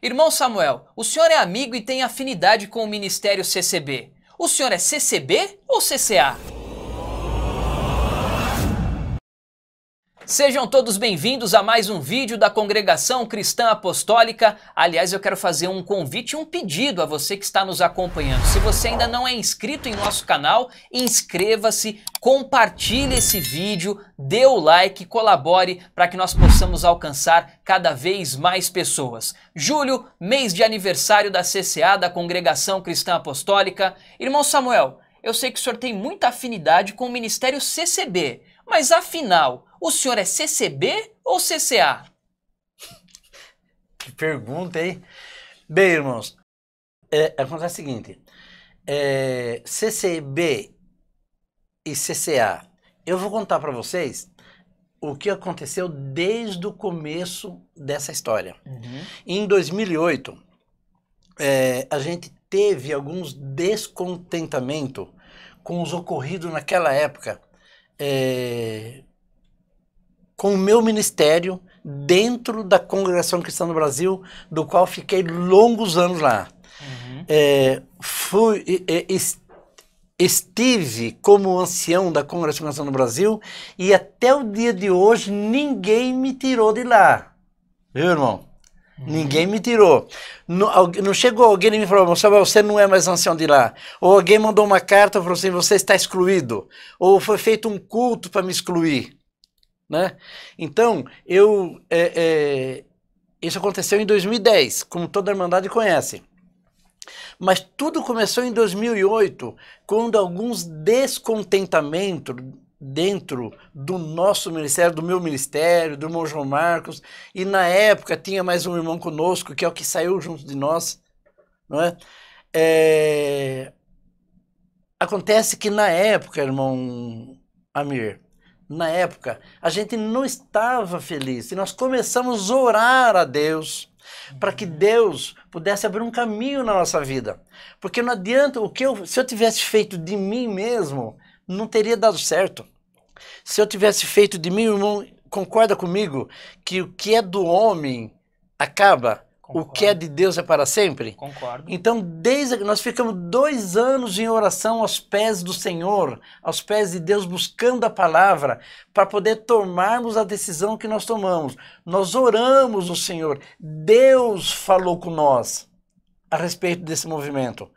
Irmão Samuel, o senhor é amigo e tem afinidade com o Ministério CCB. O senhor é CCB ou CCA? Sejam todos bem-vindos a mais um vídeo da Congregação Cristã Apostólica. Aliás, eu quero fazer um convite e um pedido a você que está nos acompanhando. Se você ainda não é inscrito em nosso canal, inscreva-se, compartilhe esse vídeo, dê o like, colabore para que nós possamos alcançar cada vez mais pessoas. Julho, mês de aniversário da CCA, da Congregação Cristã Apostólica. Irmão Samuel, eu sei que o senhor tem muita afinidade com o Ministério CCB. Mas afinal, o senhor é CCB ou CCA? Que pergunta, hein? Bem, irmãos, é, acontece o seguinte: é, CCB e CCA. Eu vou contar para vocês o que aconteceu desde o começo dessa história. Uhum. Em 2008, é, a gente teve alguns descontentamento com os ocorridos naquela época é, com o meu ministério dentro da Congregação Cristã do Brasil, do qual fiquei longos anos lá. Uhum. É, fui, é, estive como ancião da Congregação Cristã do Brasil e até o dia de hoje ninguém me tirou de lá. Viu, irmão? Uhum. Ninguém me tirou. Não, não chegou alguém e me falou, Samuel, você não é mais ancião de lá. Ou alguém mandou uma carta e falou assim, você está excluído. Ou foi feito um culto para me excluir. Né? Então, eu é, é, isso aconteceu em 2010, como toda a Irmandade conhece. Mas tudo começou em 2008, quando alguns descontentamentos dentro do nosso ministério, do meu ministério, do irmão João Marcos, e na época tinha mais um irmão conosco, que é o que saiu junto de nós, não é? é... Acontece que na época, irmão Amir, na época, a gente não estava feliz e nós começamos a orar a Deus para que uhum. Deus pudesse abrir um caminho na nossa vida. Porque não adianta o que eu, se eu tivesse feito de mim mesmo, não teria dado certo. Se eu tivesse feito de mim, irmão, concorda comigo que o que é do homem acaba, Concordo. o que é de Deus é para sempre? Concordo. Então, desde nós ficamos dois anos em oração aos pés do Senhor, aos pés de Deus, buscando a palavra, para poder tomarmos a decisão que nós tomamos. Nós oramos o Senhor, Deus falou com nós a respeito desse movimento.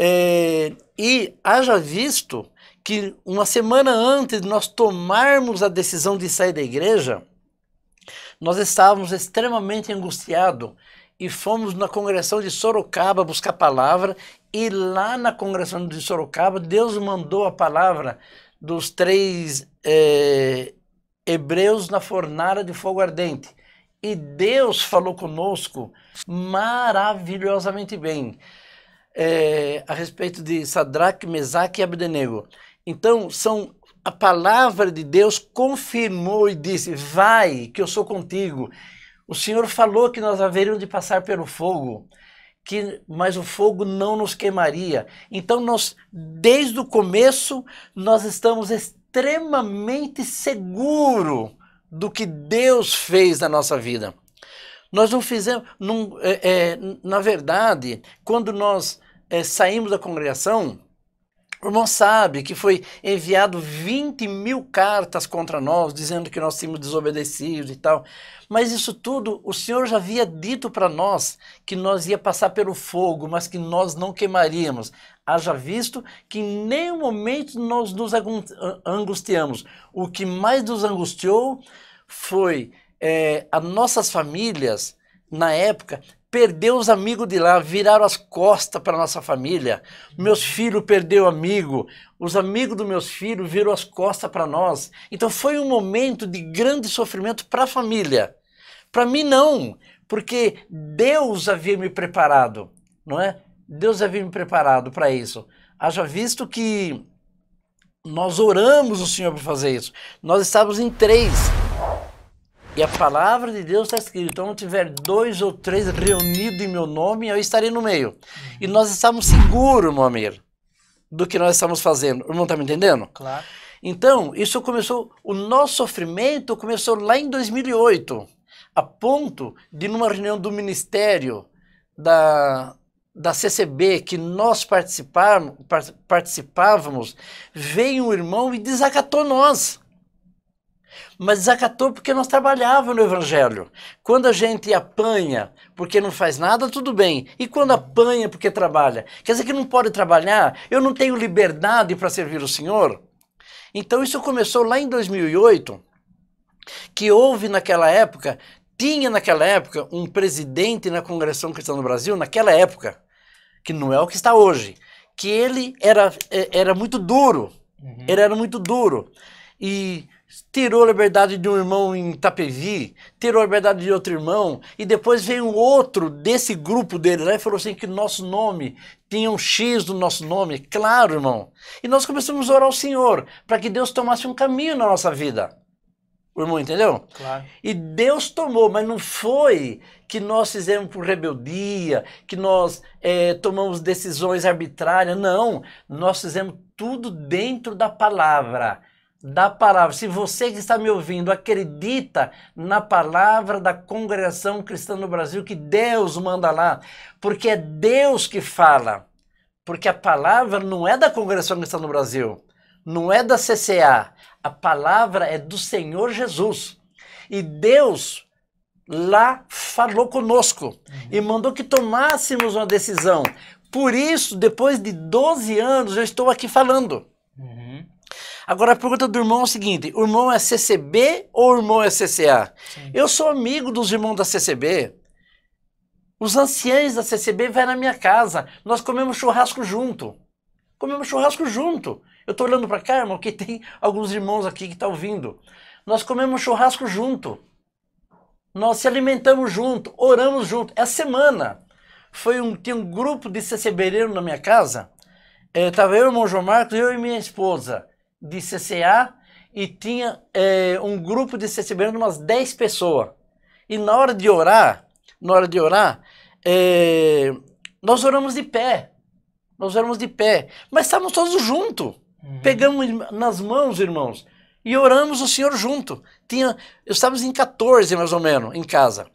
É, e haja visto que uma semana antes de nós tomarmos a decisão de sair da igreja, nós estávamos extremamente angustiados e fomos na congregação de Sorocaba buscar a palavra e lá na congregação de Sorocaba Deus mandou a palavra dos três é, hebreus na fornalha de fogo ardente e Deus falou conosco maravilhosamente bem é, a respeito de Sadraque, Mesaque e Abdenego. Então, são a palavra de Deus confirmou e disse: Vai, que eu sou contigo. O Senhor falou que nós haveríamos de passar pelo fogo, que mas o fogo não nos queimaria. Então nós, desde o começo, nós estamos extremamente seguro do que Deus fez na nossa vida. Nós não fizemos, não, é, é, na verdade, quando nós é, saímos da congregação, o irmão sabe que foi enviado 20 mil cartas contra nós, dizendo que nós tínhamos desobedecido e tal. Mas isso tudo o Senhor já havia dito para nós que nós ia passar pelo fogo, mas que nós não queimaríamos. Haja visto que em nenhum momento nós nos angustiamos. O que mais nos angustiou foi é, as nossas famílias, na época, perdeu os amigos de lá, viraram as costas para nossa família. Meus filhos perdeu amigo, os amigos dos meus filhos viram as costas para nós. Então foi um momento de grande sofrimento para a família. Para mim não, porque Deus havia me preparado, não é? Deus havia me preparado para isso. Haja visto que nós oramos o Senhor para fazer isso. Nós estávamos em três. E a palavra de Deus está escrita: então, onde tiver dois ou três reunidos em meu nome, eu estarei no meio. E uhum. nós estamos seguros, meu amigo, do que nós estamos fazendo. O irmão está me entendendo? Claro. Então, isso começou, o nosso sofrimento começou lá em 2008, a ponto de numa reunião do ministério da, da CCB que nós participávamos, participávamos, veio um irmão e desacatou nós. Mas desacatou porque nós trabalhávamos no Evangelho. Quando a gente apanha porque não faz nada, tudo bem. E quando apanha porque trabalha? Quer dizer que não pode trabalhar? Eu não tenho liberdade para servir o Senhor? Então isso começou lá em 2008, que houve naquela época, tinha naquela época um presidente na Congregação Cristã do Brasil, naquela época, que não é o que está hoje, que ele era, eh, era muito duro. Uhum. Ele era muito duro. E tirou a liberdade de um irmão em Itapevi, tirou a liberdade de outro irmão, e depois veio um outro desse grupo dele lá e falou assim que nosso nome tinha um X do nosso nome, claro, irmão. E nós começamos a orar ao Senhor para que Deus tomasse um caminho na nossa vida. O irmão entendeu? Claro. E Deus tomou, mas não foi que nós fizemos por rebeldia, que nós é, tomamos decisões arbitrárias. Não, nós fizemos tudo dentro da palavra da palavra. Se você que está me ouvindo acredita na palavra da congregação cristã no Brasil, que Deus manda lá, porque é Deus que fala. Porque a palavra não é da congregação cristã no Brasil, não é da CCA. A palavra é do Senhor Jesus. E Deus lá falou conosco uhum. e mandou que tomássemos uma decisão. Por isso, depois de 12 anos, eu estou aqui falando. Agora a pergunta do irmão é o seguinte: o irmão é CCB ou o irmão é CCA? Sim. Eu sou amigo dos irmãos da CCB. Os anciães da CCB vêm na minha casa. Nós comemos churrasco junto. Comemos churrasco junto. Eu estou olhando para cá, irmão, que tem alguns irmãos aqui que estão tá ouvindo. Nós comemos churrasco junto. Nós se alimentamos junto, oramos junto. Essa semana foi um, tinha um grupo de CCBereno na minha casa. Estava é, eu, o irmão João Marcos, eu e minha esposa de CCA e tinha é, um grupo de CCB de umas 10 pessoas. E na hora de orar, na hora de orar, é, nós oramos de pé. Nós oramos de pé. Mas estávamos todos juntos. Uhum. Pegamos nas mãos, irmãos, e oramos o Senhor junto. Tinha, estávamos em 14, mais ou menos, em casa.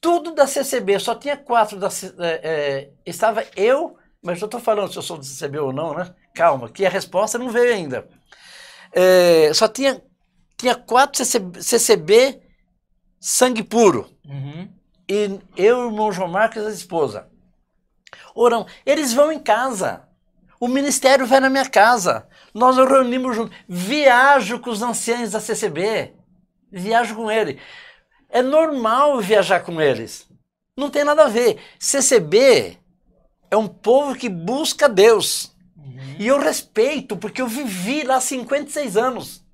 Tudo da CCB, só tinha quatro da é, Estava eu, mas eu estou falando se eu sou do CCB ou não, né? Calma, que a resposta não veio ainda. É, só tinha, tinha quatro CCB, CCB sangue puro. Uhum. E eu, irmão João Marcos e a esposa. Orão, eles vão em casa. O ministério vai na minha casa. Nós nos reunimos juntos. Viajo com os anciãos da CCB. Viajo com ele. É normal viajar com eles. Não tem nada a ver. CCB é um povo que busca Deus. Uhum. E eu respeito, porque eu vivi lá 56 anos.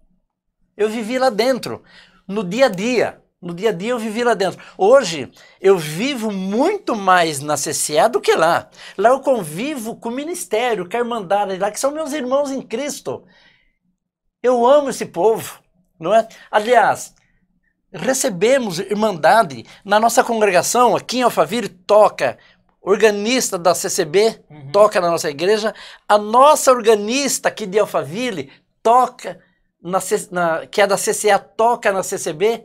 Eu vivi lá dentro, no dia a dia. No dia a dia eu vivi lá dentro. Hoje eu vivo muito mais na CCA do que lá. Lá eu convivo com o ministério, com a Irmandade lá, que são meus irmãos em Cristo. Eu amo esse povo, não é? Aliás, recebemos Irmandade na nossa congregação, aqui em Alphaville, toca organista da CCB, uhum. toca na nossa igreja. A nossa organista aqui de Alphaville toca na, na, que é da CCA, toca na CCB.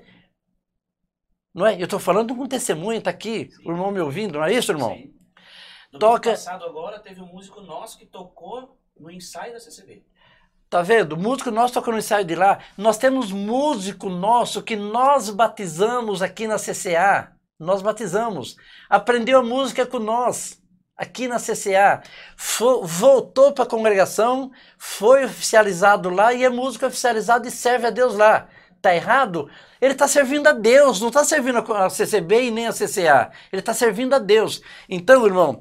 Não é? Eu estou falando com um testemunho, está aqui, Sim. o irmão me ouvindo, não é isso, irmão? Sim. No toca... passado agora teve um músico nosso que tocou no ensaio da CCB. Tá vendo? O músico nosso tocou no ensaio de lá. Nós temos músico nosso que nós batizamos aqui na CCA nós batizamos, aprendeu a música com nós, aqui na CCA, foi, voltou para a congregação, foi oficializado lá e é músico oficializado e serve a Deus lá. Tá errado? Ele está servindo a Deus, não está servindo a CCB e nem a CCA. Ele está servindo a Deus. Então, irmão,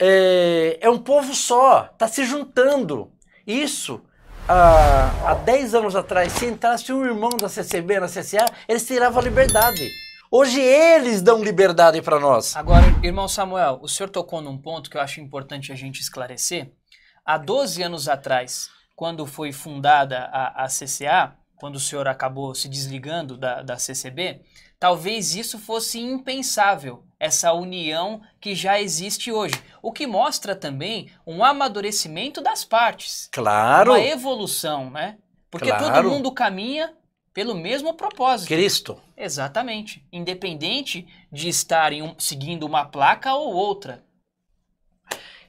é, é um povo só, está se juntando. Isso há, há 10 anos atrás, se entrasse um irmão da CCB na CCA, eles tiravam a liberdade. Hoje eles dão liberdade para nós. Agora, irmão Samuel, o senhor tocou num ponto que eu acho importante a gente esclarecer. Há 12 anos atrás, quando foi fundada a, a CCA, quando o senhor acabou se desligando da, da CCB, talvez isso fosse impensável, essa união que já existe hoje. O que mostra também um amadurecimento das partes. Claro. Uma evolução, né? Porque claro. todo mundo caminha pelo mesmo propósito. Cristo. Exatamente. Independente de estarem um, seguindo uma placa ou outra.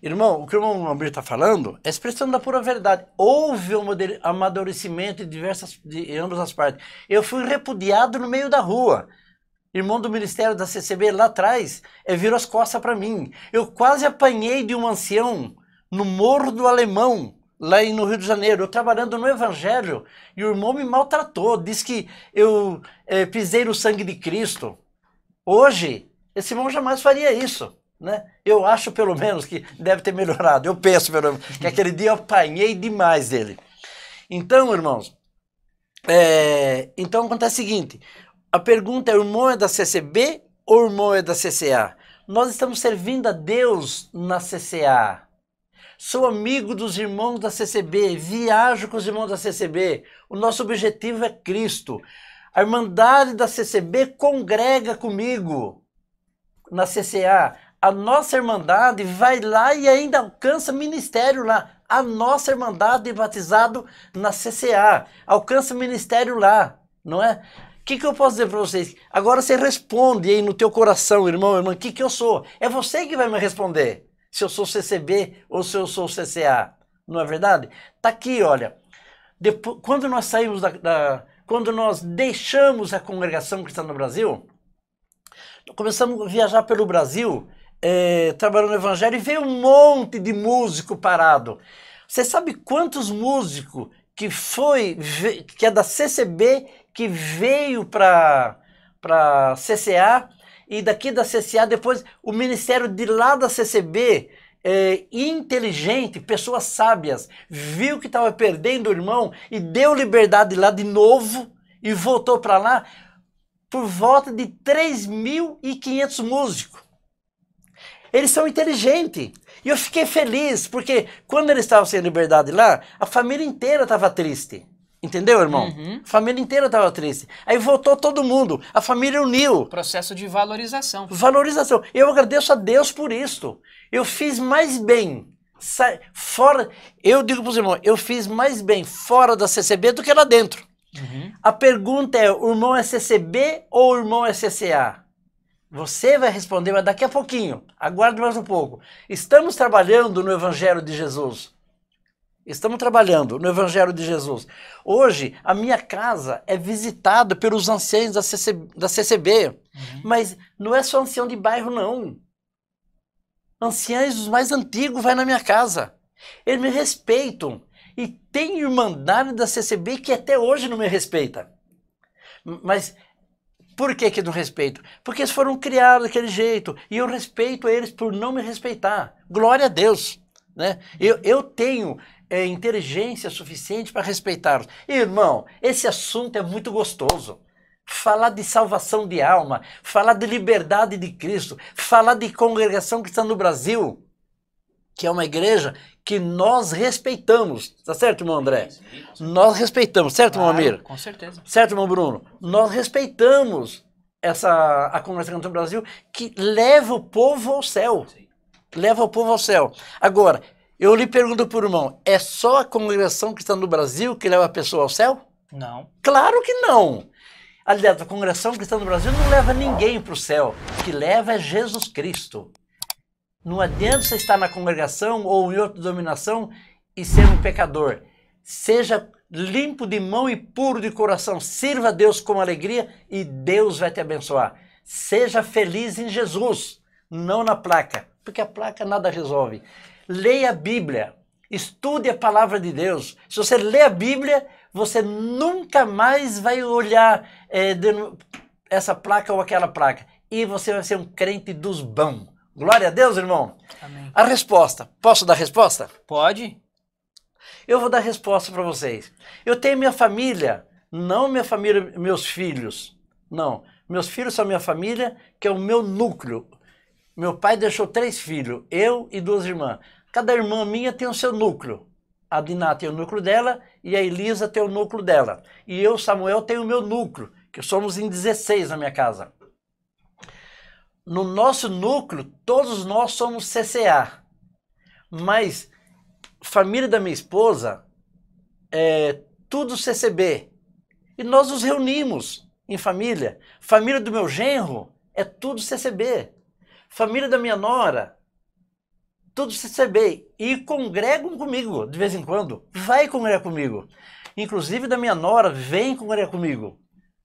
Irmão, o que o irmão Alberto está falando é expressão da pura verdade. Houve um amadurecimento de diversas, de ambas as partes. Eu fui repudiado no meio da rua. Irmão do Ministério da CCB lá atrás é, virou as costas para mim. Eu quase apanhei de um ancião no Morro do Alemão, lá no Rio de Janeiro, eu trabalhando no Evangelho, e o irmão me maltratou, disse que eu é, pisei no sangue de Cristo. Hoje, esse irmão jamais faria isso. Né? Eu acho, pelo menos, que deve ter melhorado. Eu penso, pelo menos, que aquele dia eu apanhei demais dele. Então, irmãos, é, então acontece o seguinte: a pergunta é: o irmão é da CCB ou o irmão é da CCA? Nós estamos servindo a Deus na CCA. Sou amigo dos irmãos da CCB, viajo com os irmãos da CCB. O nosso objetivo é Cristo. A Irmandade da CCB congrega comigo na CCA. A nossa Irmandade vai lá e ainda alcança ministério lá. A nossa Irmandade batizado na CCA alcança ministério lá, não é? O que, que eu posso dizer para vocês? Agora você responde aí no teu coração, irmão, irmã, o que, que eu sou? É você que vai me responder se eu sou CCB ou se eu sou CCA. Não é verdade? Está aqui, olha. Depois, quando nós saímos da, da, Quando nós deixamos a congregação cristã no Brasil, começamos a viajar pelo Brasil, é, trabalhando no Evangelho, e veio um monte de músico parado. Você sabe quantos músicos que foi. que é da CCB, que veio para. Para CCA e daqui da CCA, depois o ministério de lá da CCB, é, inteligente, pessoas sábias, viu que estava perdendo o irmão e deu liberdade lá de novo e voltou para lá por volta de 3.500 músicos. Eles são inteligentes. E eu fiquei feliz, porque quando eles estavam sem liberdade lá, a família inteira estava triste. Entendeu, irmão? Uhum. A família inteira estava triste. Aí voltou todo mundo. A família uniu. Processo de valorização. Valorização. Eu agradeço a Deus por isto. Eu fiz mais bem fora. Eu digo para os irmãos, eu fiz mais bem fora da CCB do que lá dentro. Uhum. A pergunta é: o irmão é CCB ou o irmão é CCA? Você vai responder, mas daqui a pouquinho. Aguarde mais um pouco. Estamos trabalhando no Evangelho de Jesus. Estamos trabalhando no Evangelho de Jesus. Hoje, a minha casa é visitada pelos anciãos da, CC, da CCB, uhum. mas não é só ancião de bairro, não. Anciãos os mais antigos vai na minha casa. Eles me respeitam. E tem irmandade da CCB que até hoje não me respeita. Mas por que, que não respeito? Porque eles foram criados daquele jeito e eu respeito eles por não me respeitar. Glória a Deus. Né? Eu, eu tenho é, inteligência suficiente para respeitá-los. Irmão, esse assunto é muito gostoso. Falar de salvação de alma, falar de liberdade de Cristo, falar de congregação cristã no Brasil, que é uma igreja que nós respeitamos, tá certo, irmão André? Nós respeitamos, certo, irmão Amir? Com certeza. Certo, irmão Bruno? Nós respeitamos essa a congregação do Brasil que leva o povo ao céu. Sim leva o povo ao céu. Agora, eu lhe pergunto por irmão, é só a congregação que está no Brasil que leva a pessoa ao céu? Não. Claro que não. Aliás, a congregação cristã no Brasil não leva ninguém para o céu. O que leva é Jesus Cristo. Não adianta você estar na congregação ou em outra dominação e ser um pecador. Seja limpo de mão e puro de coração. Sirva a Deus com alegria e Deus vai te abençoar. Seja feliz em Jesus, não na placa porque a placa nada resolve. Leia a Bíblia, estude a palavra de Deus. Se você lê a Bíblia, você nunca mais vai olhar é, essa placa ou aquela placa. E você vai ser um crente dos bons. Glória a Deus, irmão. Amém. A resposta. Posso dar a resposta? Pode. Eu vou dar a resposta para vocês. Eu tenho minha família, não minha família, meus filhos. Não. Meus filhos são minha família, que é o meu núcleo, meu pai deixou três filhos, eu e duas irmãs. Cada irmã minha tem o seu núcleo. A Diná tem o núcleo dela e a Elisa tem o núcleo dela. E eu, Samuel, tenho o meu núcleo, que somos em 16 na minha casa. No nosso núcleo, todos nós somos CCA. Mas família da minha esposa é tudo CCB. E nós nos reunimos em família. Família do meu genro é tudo CCB família da minha nora, todos se CCB, e congregam comigo de vez em quando. Vai congregar comigo. Inclusive da minha nora, vem congregar comigo.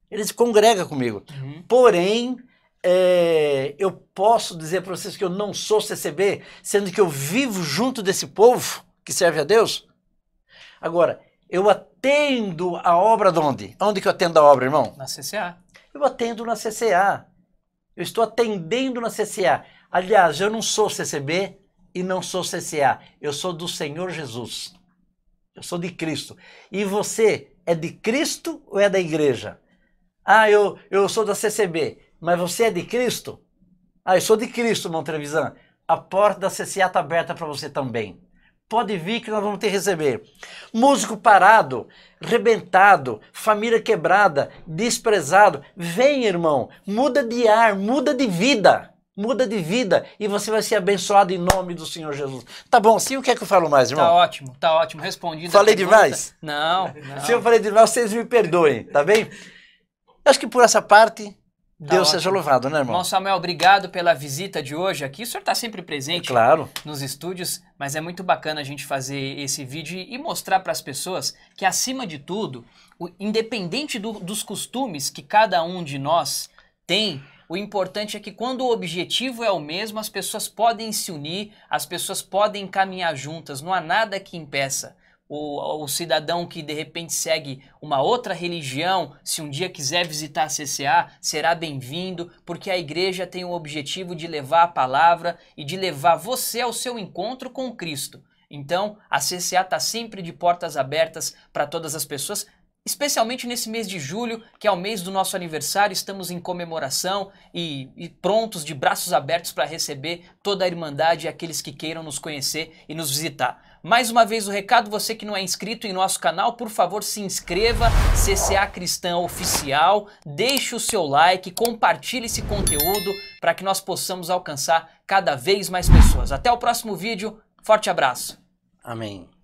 Eles congregam comigo. Uhum. Porém, é, eu posso dizer para vocês que eu não sou CCB, sendo que eu vivo junto desse povo que serve a Deus. Agora, eu atendo a obra de onde? Onde que eu atendo a obra, irmão? Na CCA. Eu atendo na CCA. Eu estou atendendo na CCA. Aliás, eu não sou CCB e não sou CCA. Eu sou do Senhor Jesus. Eu sou de Cristo. E você é de Cristo ou é da igreja? Ah, eu, eu sou da CCB. Mas você é de Cristo? Ah, eu sou de Cristo, Montrevisan. A porta da CCA está aberta para você também pode vir que nós vamos ter que receber. Músico parado, rebentado, família quebrada, desprezado. Vem, irmão, muda de ar, muda de vida. Muda de vida e você vai ser abençoado em nome do Senhor Jesus. Tá bom, sim, o que é que eu falo mais, irmão? Tá ótimo, tá ótimo, respondido. Falei demais? Não, não. Se eu falei demais, vocês me perdoem, tá bem? Acho que por essa parte Tá Deus ótimo. seja louvado, né, irmão? Irmão Samuel, obrigado pela visita de hoje aqui. O senhor está sempre presente é claro. nos estúdios, mas é muito bacana a gente fazer esse vídeo e mostrar para as pessoas que, acima de tudo, o, independente do, dos costumes que cada um de nós tem, o importante é que quando o objetivo é o mesmo, as pessoas podem se unir, as pessoas podem caminhar juntas, não há nada que impeça o, o, cidadão que de repente segue uma outra religião, se um dia quiser visitar a CCA, será bem-vindo, porque a igreja tem o objetivo de levar a palavra e de levar você ao seu encontro com Cristo. Então, a CCA está sempre de portas abertas para todas as pessoas, especialmente nesse mês de julho, que é o mês do nosso aniversário, estamos em comemoração e, e prontos, de braços abertos para receber toda a Irmandade e aqueles que queiram nos conhecer e nos visitar. Mais uma vez o recado, você que não é inscrito em nosso canal, por favor se inscreva, CCA Cristã Oficial, deixe o seu like, compartilhe esse conteúdo para que nós possamos alcançar cada vez mais pessoas. Até o próximo vídeo, forte abraço. Amém.